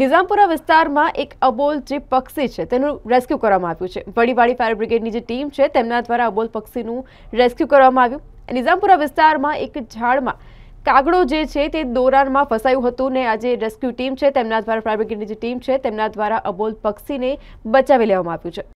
નિઝામપુરા વિસ્તારમાં એક અબોલ જી પક્ષી છે તેનું રેસ્ક્યુ કરવામાં આવ્યું છે પડીવાડી ફાયર બ્રિગેડની જે ટીમ છે તેમના દ્વારા અબોલ પક્ષીનું રેસ્ક્યુ કરવામાં આવ્યું નિઝામપુરા વિસ્તારમાં એક ઝાડમાં કાગડો જે છે તે દોરામાં ફસાયો હતો ને આજે રેસ્ક્યુ ટીમ છે તેમના દ્વારા ફાયર બ્રિગેડની જે ટીમ છે તેમના દ્વારા અબોલ પક્ષીને બચાવી લેવામાં આવ્યું છે